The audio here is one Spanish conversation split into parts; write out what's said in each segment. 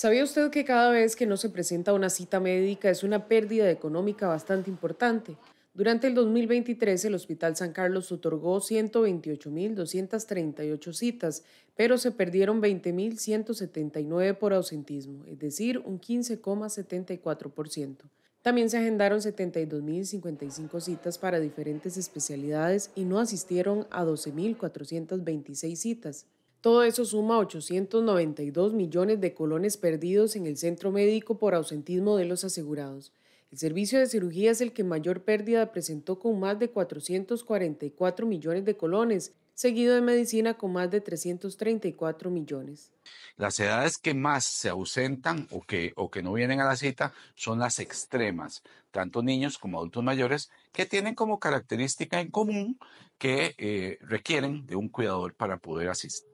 ¿Sabía usted que cada vez que no se presenta una cita médica es una pérdida económica bastante importante? Durante el 2023 el Hospital San Carlos otorgó 128.238 citas, pero se perdieron 20.179 por ausentismo, es decir, un 15,74%. También se agendaron 72.055 citas para diferentes especialidades y no asistieron a 12.426 citas. Todo eso suma 892 millones de colones perdidos en el centro médico por ausentismo de los asegurados. El servicio de cirugía es el que mayor pérdida presentó con más de 444 millones de colones, seguido de medicina con más de 334 millones. Las edades que más se ausentan o que, o que no vienen a la cita son las extremas, tanto niños como adultos mayores, que tienen como característica en común que eh, requieren de un cuidador para poder asistir.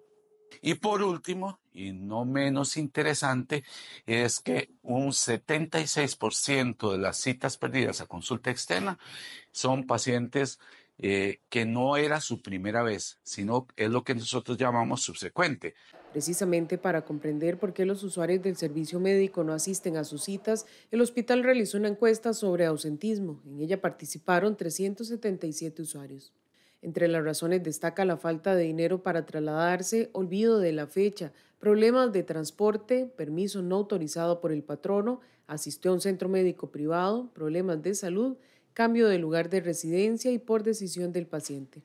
Y por último, y no menos interesante, es que un 76% de las citas perdidas a consulta externa son pacientes eh, que no era su primera vez, sino es lo que nosotros llamamos subsecuente. Precisamente para comprender por qué los usuarios del servicio médico no asisten a sus citas, el hospital realizó una encuesta sobre ausentismo. En ella participaron 377 usuarios. Entre las razones destaca la falta de dinero para trasladarse, olvido de la fecha, problemas de transporte, permiso no autorizado por el patrono, asistió a un centro médico privado, problemas de salud, cambio de lugar de residencia y por decisión del paciente.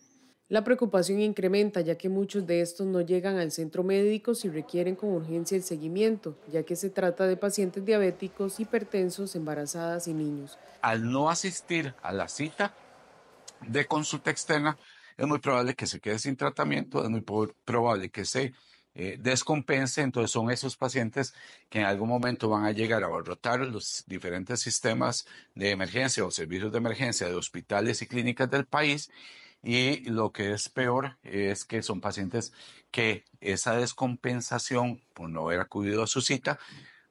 La preocupación incrementa ya que muchos de estos no llegan al centro médico si requieren con urgencia el seguimiento, ya que se trata de pacientes diabéticos, hipertensos, embarazadas y niños. Al no asistir a la cita, de consulta externa, es muy probable que se quede sin tratamiento, es muy probable que se eh, descompense. Entonces son esos pacientes que en algún momento van a llegar a abarrotar los diferentes sistemas de emergencia o servicios de emergencia de hospitales y clínicas del país. Y lo que es peor es que son pacientes que esa descompensación por no haber acudido a su cita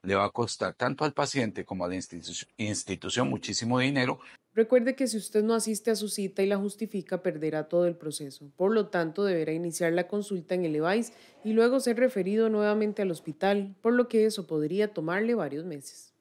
le va a costar tanto al paciente como a la institución muchísimo dinero Recuerde que si usted no asiste a su cita y la justifica, perderá todo el proceso. Por lo tanto, deberá iniciar la consulta en el EVAIS y luego ser referido nuevamente al hospital, por lo que eso podría tomarle varios meses.